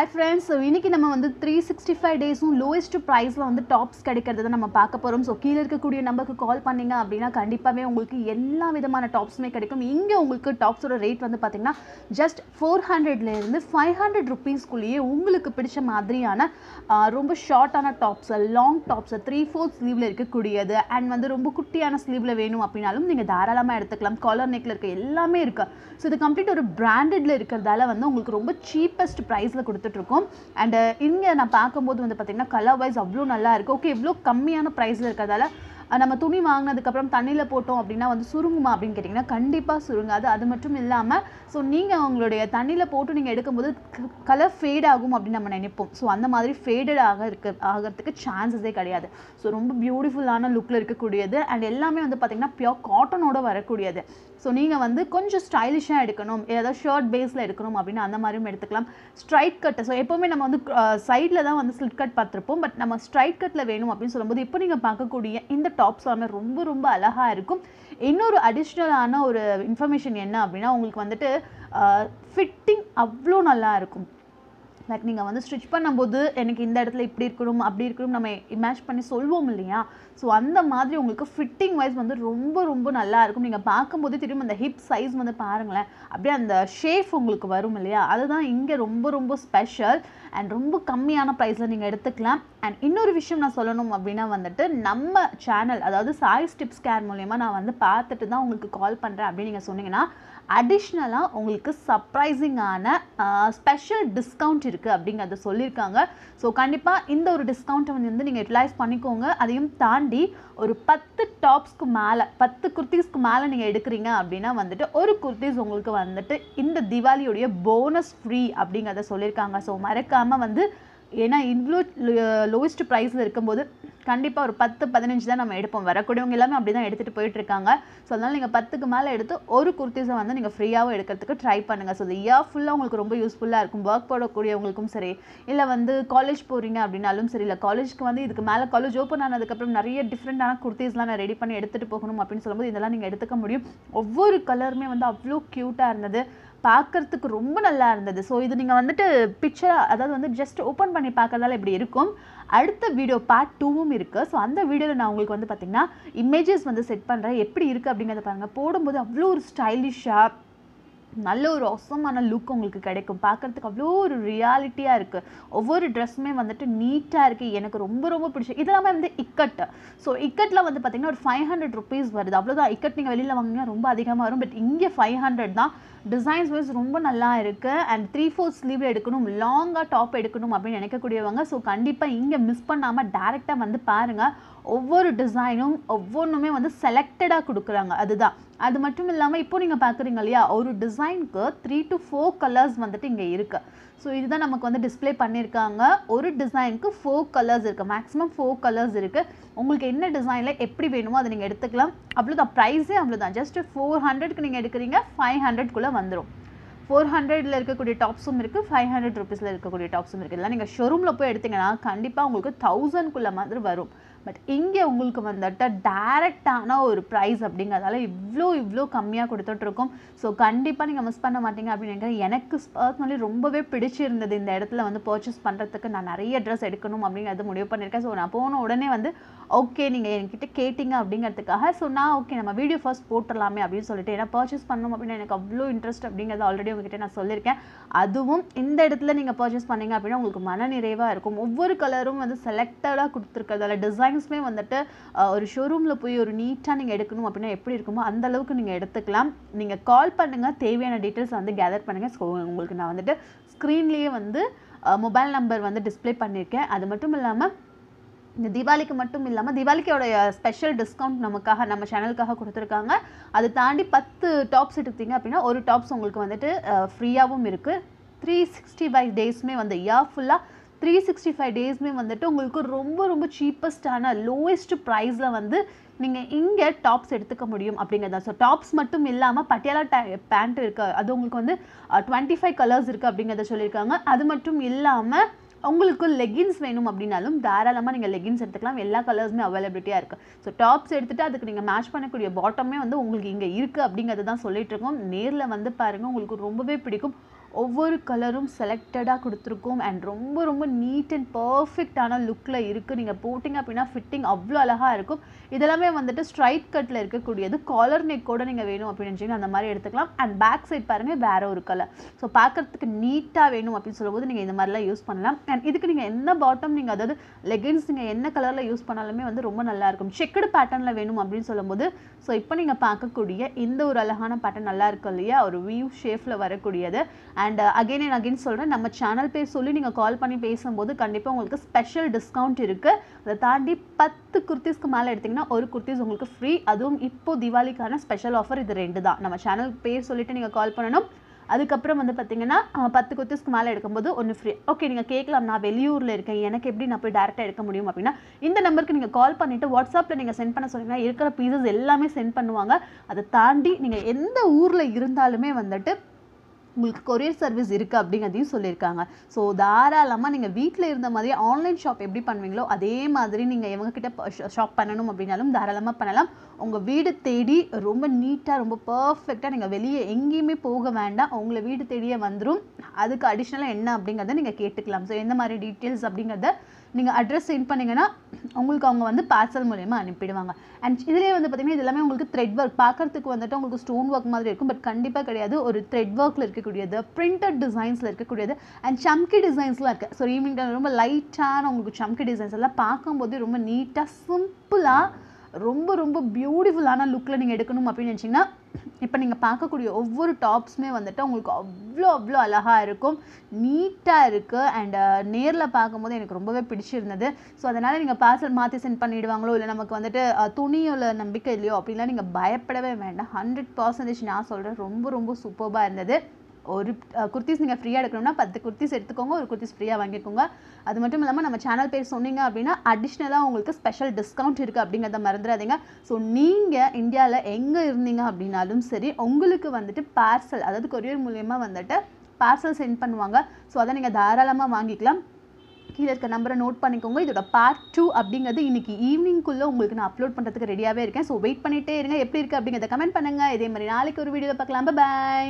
hi friends so இன்றைக்கி நம்ம வந்து த்ரீ சிக்ஸ்டி ஃபைவ் டேஸும் லோயஸ்ட் ப்ரைஸில் வந்து டாப்ஸ் கிடைக்கிறத நம்ம பார்க்க போகிறோம் ஸோ கீழே இருக்கக்கூடிய நம்பருக்கு கால் பண்ணிங்க அப்படின்னா கண்டிப்பாகவே உங்களுக்கு எல்லா விதமான டாப்ஸுமே கிடைக்கும் இங்கே உங்களுக்கு டாப்ஸோட ரேட் வந்து பார்த்திங்கன்னா ஜஸ்ட் ஃபோர் ஹண்ட்ரட்லேருந்து ஃபைவ் ஹண்ட்ரட் ருப்பீஸ்க்குள்ளேயே உங்களுக்கு பிடிச்ச மாதிரியான ரொம்ப ஷார்ட்டான tops long tops three fourth ஸ்லீவில் இருக்கக்கூடியது அண்ட் வந்து ரொம்ப குட்டியான ஸ்லீவில் வேணும் அப்படின்னாலும் நீங்கள் தாராளமாக எடுத்துக்கலாம் காலர் நெக்கில் இருக்க எல்லாமே இருக்குது ஸோ இது கம்ப்ளீட் ஒரு பிராண்டடில் இருக்கிறதால வந்து உங்களுக்கு ரொம்ப சீப்பஸ்ட் ப்ரைஸில் கொடுத்து கொடுத்துட்ருக்கோம் அண்டு இங்கே நான் பார்க்கும்போது வந்து பார்த்திங்கன்னா கலர் வைஸ் அவ்வளோ நல்லா இருக்குது ஓகே இவ்வளோ கம்மியான ப்ரைஸில் இருக்கிறதால நம்ம துணி வாங்கினதுக்கப்புறம் தண்ணியில் போட்டோம் அப்படின்னா வந்து சுருங்குமா அப்படின்னு கேட்டிங்கன்னா கண்டிப்பாக சுருங்காது அது மட்டும் இல்லாமல் ஸோ நீங்கள் உங்களுடைய தண்ணியில் போட்டு நீங்கள் எடுக்கும்போது கலர் ஃபேட் ஆகும் அப்படின்னு நம்ம நினைப்போம் ஸோ அந்த மாதிரி ஃபேடட் ஆக இருக்க ஆகிறதுக்கு சான்சஸே கிடையாது ஸோ ரொம்ப பியூட்டிஃபுல்லான லுக்கில் இருக்கக்கூடியது அண்ட் எல்லாமே வந்து பார்த்திங்கன்னா பியோர் காட்டனோட வரக்கூடியது ஸோ நீங்கள் வந்து கொஞ்சம் ஸ்டைலிஷாக எடுக்கணும் ஏதாவது ஷர்ட் பேஸில் எடுக்கணும் அப்படின்னு அந்த மாதிரியும் எடுத்துக்கலாம் ஸ்ட்ரைட் கட்டு ஸோ எப்போவுமே நம்ம வந்து சைடில் தான் வந்து ஸ்லிட் கட் பார்த்துருப்போம் பட் நம்ம ஸ்ட்ரைட் கட்டில் வேணும் அப்படின்னு சொல்லும்போது இப்போ நீங்கள் பார்க்கக்கூடிய இந்த டாப்ஸ் எல்லாமே ரொம்ப ரொம்ப அழகாக இருக்கும் இன்னொரு அடிஷ்னலான ஒரு இன்ஃபர்மேஷன் என்ன அப்படின்னா உங்களுக்கு வந்துட்டு ஃபிட்டிங் அவ்வளோ நல்லா இருக்கும் லைக் நீங்கள் வந்து ஸ்டிச் பண்ணும்போது எனக்கு இந்த இடத்துல இப்படி இருக்கணும் அப்படி இருக்கணும் நம்ம இமேஜ் பண்ணி சொல்வோம் இல்லையா ஸோ அந்த மாதிரி உங்களுக்கு ஃபிட்டிங் வைஸ் வந்து ரொம்ப ரொம்ப நல்லா இருக்கும் நீங்கள் பார்க்கும்போது திரும்ப அந்த ஹிப் சைஸ் வந்து பாருங்களேன் அப்படியே அந்த ஷேஃப் உங்களுக்கு வரும் இல்லையா அதுதான் இங்கே ரொம்ப ரொம்ப ஸ்பெஷல் அண்ட் ரொம்ப கம்மியான ப்ரைஸில் நீங்கள் எடுத்துக்கலாம் அண்ட் இன்னொரு விஷயம் நான் சொல்லணும் அப்படின்னா வந்துட்டு நம்ம சேனல் அதாவது சாய் ஸ்டிப்ஸ் கேர் மூலயமா நான் வந்து பார்த்துட்டு தான் உங்களுக்கு கால் பண்ணுறேன் அப்படின்னு நீங்கள் சொன்னீங்கன்னா அடிஷ்னலாக உங்களுக்கு சர்ப்ரைசிங்கான ஸ்பெஷல் டிஸ்கவுண்ட் இருக்குது அப்படிங்கிறத சொல்லியிருக்காங்க ஸோ கண்டிப்பாக இந்த ஒரு டிஸ்கவுண்ட்டை வந்து நீங்கள் யூட்டிலைஸ் பண்ணிக்கோங்க அதையும் தாண்டி ஒரு பத்து டாப்ஸ்க்கு மேலே பத்து குர்த்திஸ்க்கு மேலே நீங்கள் எடுக்கிறீங்க அப்படின்னா வந்துட்டு ஒரு குர்த்திஸ் உங்களுக்கு வந்துட்டு இந்த திவாலியுடைய போனஸ் ஃப்ரீ அப்படிங்கிறத சொல்லியிருக்காங்க ஸோ மறக்காமல் வந்து ஏன்னா இவ்வளோ லோயஸ்ட் ப்ரைஸில் இருக்கும்போது கண்டிப்பாக ஒரு பத்து பதினஞ்சு தான் நம்ம எடுப்போம் வரக்கூடியவங்க எல்லாமே அப்படி தான் எடுத்துகிட்டு போயிட்டுருக்காங்க ஸோ அதனால் நீங்கள் பத்துக்கு மேலே எடுத்து ஒரு குர்த்திஸை வந்து நீங்கள் ஃப்ரீயாகவும் எடுக்கிறதுக்கு ட்ரை பண்ணுங்கள் ஸோ இந்த இயர் ஃபுல்லாக உங்களுக்கு ரொம்ப யூஸ்ஃபுல்லாக இருக்கும் ஒர்க் போடக்கூடியவங்களுக்கும் சரி இல்லை வந்து காலேஜ் போகிறீங்க அப்படின்னாலும் சரி இல்லை காலேஜுக்கு வந்து இதுக்கு மேலே காலேஜ் ஓப்பன் ஆனதுக்கப்புறம் நிறைய டிஃப்ரெண்ட்டான குர்த்திஸ்லாம் நான் ரெடி பண்ணி எடுத்துகிட்டு போகணும் அப்படின்னு சொல்லும்போது இதெல்லாம் நீங்கள் எடுத்துக்க முடியும் ஒவ்வொரு கலருமே வந்து அவ்வளோ க்யூட்டாக இருந்தது பார்க்குறதுக்கு ரொம்ப நல்லா இருந்தது ஸோ இது நீங்கள் வந்துட்டு பிக்சர் அதாவது வந்து ஜஸ்ட் ஓப்பன் பண்ணி பார்க்குறதால இப்படி இருக்கும் அடுத்த வீடியோ பார்ட் டூவும் இருக்குது ஸோ அந்த வீடியோவில் நான் உங்களுக்கு வந்து பார்த்திங்கன்னா இமேஜஸ் வந்து செட் பண்ணுறேன் எப்படி இருக்குது அப்படிங்கிறத பாருங்கள் போடும்போது அவ்வளோ ஒரு ஸ்டைலிஷாக நல்ல ஒரு அவசமான லுக் உங்களுக்கு கிடைக்கும் பார்க்குறதுக்கு அவ்வளோ ஒரு ரியாலிட்டியாக இருக்குது ஒவ்வொரு ட்ரெஸ்ஸுமே வந்துட்டு நீட்டாக இருக்குது எனக்கு ரொம்ப ரொம்ப பிடிச்சி இதெல்லாமே வந்து இக்கட்டு ஸோ இக்கட்டில் வந்து பார்த்திங்கன்னா ஒரு ஃபைவ் ஹண்ட்ரட் ருபீஸ் வருது அவ்வளோதான் இக்கட் நீங்கள் வெளியில் வாங்கினா ரொம்ப அதிகமாக வரும் பட் இங்கே ஃபைவ் ஹண்ட்ரட் தான் டிசைன்ஸ் வைஸ் ரொம்ப நல்லா இருக்குது அண்ட் த்ரீ ஃபோர் ஸ்லீவில் எடுக்கணும் லாங்காக டாப் எடுக்கணும் அப்படின்னு நினைக்கக்கூடியவங்க ஸோ கண்டிப்பாக இங்கே மிஸ் பண்ணாமல் டேரெக்டாக வந்து பாருங்கள் ஒவ்வொரு டிசைனும் ஒவ்வொன்றுமே வந்து செலக்டடாக கொடுக்குறாங்க அதுதான் அது மட்டும் இல்லாமல் இப்போ நீங்கள் பார்க்குறீங்க இல்லையா ஒரு டிசைனுக்கு த்ரீ டு ஃபோர் கலர்ஸ் வந்துட்டு இங்கே இருக்குது ஸோ இதுதான் நமக்கு வந்து டிஸ்பிளே பண்ணியிருக்காங்க ஒரு டிசைனுக்கு ஃபோர் கலர்ஸ் இருக்குது மேக்ஸிமம் ஃபோர் கலர்ஸ் இருக்குது உங்களுக்கு என்ன டிசைனில் எப்படி வேணுமோ அதை நீங்கள் எடுத்துக்கலாம் அவ்வளோதான் ப்ரைஸே அவ்வளோதான் ஜஸ்ட் ஃபோர் ஹண்ட்ரட்க்கு நீங்கள் எடுக்கிறீங்க ஃபைவ் ஹண்ட்ரட்குள்ளே வந்துடும் ஃபோர் ஹண்ட்ரடில் இருக்கக்கூடிய டாப்ஸும் இருக்குது ஃபைவ் ஹண்ட்ரட் ருபீஸில் இருக்கக்கூடிய டாப்ஸும் இருக்குது இதெல்லாம் நீங்கள் ஷோரூமில் போய் எடுத்திங்கன்னா கண்டிப்பாக உங்களுக்கு தௌசண்ட்குள்ளே மாதிரி வரும் பட் இங்கே உங்களுக்கு வந்துட்டு டேரெக்டான ஒரு ப்ரைஸ் அப்படிங்கிறதால இவ்வளோ இவ்வளோ கம்மியாக கொடுத்துட்ருக்கோம் ஸோ கண்டிப்பாக நீங்கள் மிஸ் பண்ண மாட்டீங்க அப்படின்னு நினைக்கிறேன் எனக்கு பர்சனலி ரொம்பவே பிடிச்சிருந்தது இந்த இடத்துல வந்து பர்ச்சேஸ் பண்ணுறதுக்கு நான் நிறைய ட்ரெஸ் எடுக்கணும் அப்படிங்கிறது முடிவு பண்ணியிருக்கேன் ஸோ நான் போன உடனே வந்து ஓகே நீங்கள் என்கிட்ட கேட்டிங்க அப்படிங்கிறதுக்காக ஸோ நான் ஓகே நம்ம வீடியோ ஃபர்ஸ்ட் போட்டுடலாமே அப்படின்னு சொல்லிட்டு ஏன்னா பர்ச்சேஸ் பண்ணணும் அப்படின்னு எனக்கு அவ்வளோ இன்ட்ரெஸ்ட் அப்படிங்கிறது ஆல்ரெடி உங்ககிட்ட நான் சொல்லியிருக்கேன் அதுவும் இந்த இடத்துல நீங்கள் பர்ச்சேஸ் பண்ணிங்க அப்படின்னா உங்களுக்கு மன நிறைவாக இருக்கும் ஒவ்வொரு கலரும் வந்து செலக்டடாக கொடுத்துருக்கிறதால டிசைன் டிசைன்ஸுமே வந்துட்டு ஒரு ஷோரூமில் போய் ஒரு நீட்டாக நீங்கள் எடுக்கணும் அப்படின்னா எப்படி இருக்குமோ அந்த அளவுக்கு நீங்கள் எடுத்துக்கலாம் நீங்கள் கால் பண்ணுங்கள் தேவையான டீட்டெயில்ஸ் வந்து கேதர் பண்ணுங்கள் ஸோ உங்களுக்கு நான் வந்துட்டு ஸ்க்ரீன்லேயே வந்து மொபைல் நம்பர் வந்து டிஸ்பிளே பண்ணியிருக்கேன் அது மட்டும் இல்லாமல் இந்த தீபாவளிக்கு மட்டும் இல்லாமல் தீபாவளிக்கோடைய ஸ்பெஷல் டிஸ்கவுண்ட் நமக்காக நம்ம சேனலுக்காக கொடுத்துருக்காங்க அதை தாண்டி பத்து டாப்ஸ் எடுத்தீங்க அப்படின்னா ஒரு டாப்ஸ் உங்களுக்கு வந்துட்டு ஃப்ரீயாகவும் இருக்குது த்ரீ சிக்ஸ்டி ஃபைவ் டேஸுமே வந்து இயர் ஃபுல்லாக த்ரீ சிக்ஸ்டி ஃபைவ் டேஸ்மே வந்துட்டு உங்களுக்கு ரொம்ப ரொம்ப சீப்பஸ்டான லோவஸ்ட் ப்ரைஸில் வந்து நீங்கள் இங்கே டாப்ஸ் எடுத்துக்க முடியும் அப்படிங்கிறதா ஸோ டாப்ஸ் மட்டும் இல்லாமல் பட்டியாலா டே பேண்ட் இருக்குது அது உங்களுக்கு வந்து டுவெண்ட்டி ஃபைவ் கலர்ஸ் இருக்குது அப்படிங்கிறத சொல்லியிருக்காங்க அது மட்டும் இல்லாமல் உங்களுக்கு லெகின்ஸ் வேணும் அப்படின்னாலும் தாராளமாக நீங்கள் லெகின்ஸ் எடுத்துக்கலாம் எல்லா கலர்ஸுமே அவைலபிலிட்டியாக இருக்குது ஸோ டாப்ஸ் எடுத்துகிட்டு அதுக்கு நீங்கள் மேட்ச் பண்ணக்கூடிய பாட்டமே வந்து உங்களுக்கு இங்கே இருக்குது அப்படிங்கிறது தான் சொல்லிகிட்ருக்கோம் நேரில் வந்து பாருங்கள் உங்களுக்கு ரொம்பவே பிடிக்கும் ஒவ்வொரு கலரும் செலக்டடாக கொடுத்துருக்கோம் அண்ட் ரொம்ப ரொம்ப நீட் அண்ட் பர்ஃபெக்டான லுக்கில் இருக்குது நீங்கள் போட்டிங்க அப்படின்னா ஃபிட்டிங் அவ்வளோ அழகாக இருக்கும் இதெல்லாமே வந்துட்டு ஸ்ட்ரைட் கட்டில் இருக்கக்கூடியது காலர் நெக் கூட நீங்கள் வேணும் அப்படின்னு அந்த மாதிரி எடுத்துக்கலாம் அண்ட் பேக் சைட் பாருங்கள் வேறு ஒரு கலர் ஸோ பார்க்குறதுக்கு நீட்டாக வேணும் அப்படின்னு சொல்லும்போது நீங்கள் இந்த மாதிரிலாம் யூஸ் பண்ணலாம் அண்ட் இதுக்கு நீங்கள் என்ன பாட்டம் நீங்கள் அதாவது லெகின்ஸ் நீங்கள் என்ன கலரில் யூஸ் பண்ணாலுமே வந்து ரொம்ப நல்லாயிருக்கும் செக்கடு பேட்டர்னில் வேணும் அப்படின்னு சொல்லும்போது ஸோ இப்போ நீங்கள் பார்க்கக்கூடிய இந்த ஒரு அழகான பேட்டர்ன் நல்லா இருக்கும் இல்லையா ஒரு வியூ ஷேஃபில் வரக்கூடியது அண்ட் அகெயின் அண்ட் அகெயின் சொல்கிறேன் நம்ம சேனல் பேர் சொல்லி நீங்கள் கால் பண்ணி பேசும்போது கண்டிப்பாக உங்களுக்கு ஸ்பெஷல் டிஸ்கவுண்ட் இருக்குது அதை தாண்டி பத்து குர்த்திஸ்க்கு மேலே எடுத்திங்கன்னா ஒரு குர்த்திஸ் உங்களுக்கு ஃப்ரீ அதுவும் இப்போது தீபாவளிக்கான ஸ்பெஷல் ஆஃபர் இது ரெண்டு தான் நம்ம சேனல் பேர் சொல்லிவிட்டு நீங்கள் கால் பண்ணணும் அதுக்கப்புறம் வந்து பார்த்திங்கன்னா பத்து குத்திஸ்க்கு மேலே எடுக்கும்போது ஒன்று ஃப்ரீ ஓகே நீங்கள் கேட்கலாம் நான் வெளியூரில் இருக்கேன் எனக்கு எப்படி நான் போய் டேரெக்டாக எடுக்க முடியும் அப்படின்னா இந்த நம்பருக்கு நீங்கள் கால் பண்ணிவிட்டு வாட்ஸ்அப்பில் நீங்கள் சென்ட் பண்ண சொன்னீங்கன்னா இருக்கிற பீசஸ் எல்லாமே சென்ட் பண்ணுவாங்க அதை தாண்டி நீங்கள் எந்த ஊரில் இருந்தாலுமே வந்துட்டு உங்களுக்கு கொரியர் சர்வீஸ் இருக்குது அப்படிங்கிறதையும் சொல்லியிருக்காங்க ஸோ தாராளமாக நீங்கள் வீட்டில் இருந்த மாதிரி ஆன்லைன் ஷாப் எப்படி பண்ணுவீங்களோ அதே மாதிரி நீங்கள் இவங்கக்கிட்ட ஷாப் பண்ணணும் அப்படின்னாலும் தாராளமாக பண்ணலாம் உங்கள் வீடு தேடி ரொம்ப நீட்டாக ரொம்ப பர்ஃபெக்டாக நீங்கள் வெளியே எங்கேயுமே போக வேண்டாம் உங்களை வீடு தேடியே வந்துடும் அதுக்கு அடிஷ்னலாக என்ன அப்படிங்கிறத நீங்கள் கேட்டுக்கலாம் ஸோ எந்த மாதிரி டீட்டெயில்ஸ் அப்படிங்கிறத நீங்கள் அட்ரஸ் சென்ட் பண்ணிங்கன்னா உங்களுக்கு அவங்க வந்து பார்சல் மூலயமா அனுப்பிடுவாங்க அண்ட் இதிலே வந்து பார்த்தீங்கன்னா இது எல்லாமே உங்களுக்கு த்ரெட் ஒர்க் பார்க்குறதுக்கு வந்துட்டு உங்களுக்கு ஸ்டோன் ஒர்க் மாதிரி இருக்கும் பட் கண்டிப்பாக கிடையாது ஒரு த்ரெட் ஒர்க்கில் இருக்குது இருக்கக்கூடியது பிரிண்டட் டிசைன்ஸில் இருக்கக்கூடியது அண்ட் சம்கி டிசைன்ஸ்லாம் இருக்குது ஸோ ஈவினிங் டைம் ரொம்ப லைட்டான உங்களுக்கு சம்கி டிசைன்ஸ் எல்லாம் பார்க்கும்போது ரொம்ப நீட்டாக சிம்பிளாக ரொம்ப ரொம்ப பியூட்டிஃபுல்லான லுக்கில் நீங்கள் எடுக்கணும் அப்படின்னு நினச்சிங்கன்னா இப்போ நீங்கள் பார்க்கக்கூடிய ஒவ்வொரு டாப்ஸுமே வந்துட்டு உங்களுக்கு அவ்வளோ அவ்வளோ அழகாக இருக்கும் நீட்டாக இருக்குது அண்ட் நேரில் பார்க்கும்போது எனக்கு ரொம்பவே பிடிச்சிருந்தது ஸோ அதனால் நீங்கள் பார்சல் மாற்றி சென்ட் பண்ணிவிடுவாங்களோ இல்லை நமக்கு வந்துட்டு துணியில் நம்பிக்கை இல்லையோ அப்படின்லாம் நீங்கள் பயப்படவே வேண்டாம் ஹண்ட்ரட் பர்சன்டேஜ் நான் சொல்கிறேன் ரொம்ப ரொம்ப சூப்பராக இருந்தது ஒரு குர்த்திஸ் நீங்கள் ஃப்ரீயாக எடுக்கணும்னா பத்து குர்த்திஸ் எடுத்துக்கோங்க ஒரு குர்த்திஸ் ஃப்ரீயாக வாங்கிக்கோங்க அது மட்டும் இல்லாமல் நம்ம சேனல் பேர் சொன்னீங்க அப்படின்னா அடிஷ்னலாக உங்களுக்கு ஸ்பெஷல் டிஸ்கவுண்ட் இருக்குது அப்படிங்கிறத மறந்துடாதீங்க ஸோ நீங்கள் இந்தியாவில் எங்கே இருந்தீங்க அப்படின்னாலும் சரி உங்களுக்கு வந்துட்டு பார்சல் அதாவது கொரியர் மூலயமா வந்துட்டு பார்சல் சென்ட் பண்ணுவாங்க ஸோ அதை நீங்கள் தாராளமாக வாங்கிக்கலாம் கீழே இருக்க நம்பரை நோட் பண்ணிக்கோங்க இதோட பார்ட் டூ அப்படிங்கிறது இன்றைக்கி ஈவினிங்குள்ளே உங்களுக்கு நான் அப்லோட் பண்ணுறதுக்கு ரெடியாகவே இருக்கேன் ஸோ வெயிட் பண்ணிகிட்டே இருங்க எப்படி இருக்குது அப்படிங்கிறத கமெண்ட் பண்ணுங்கள் இதே மாதிரி நாளைக்கு ஒரு வீடியோவில் பார்க்கலாம் பாய்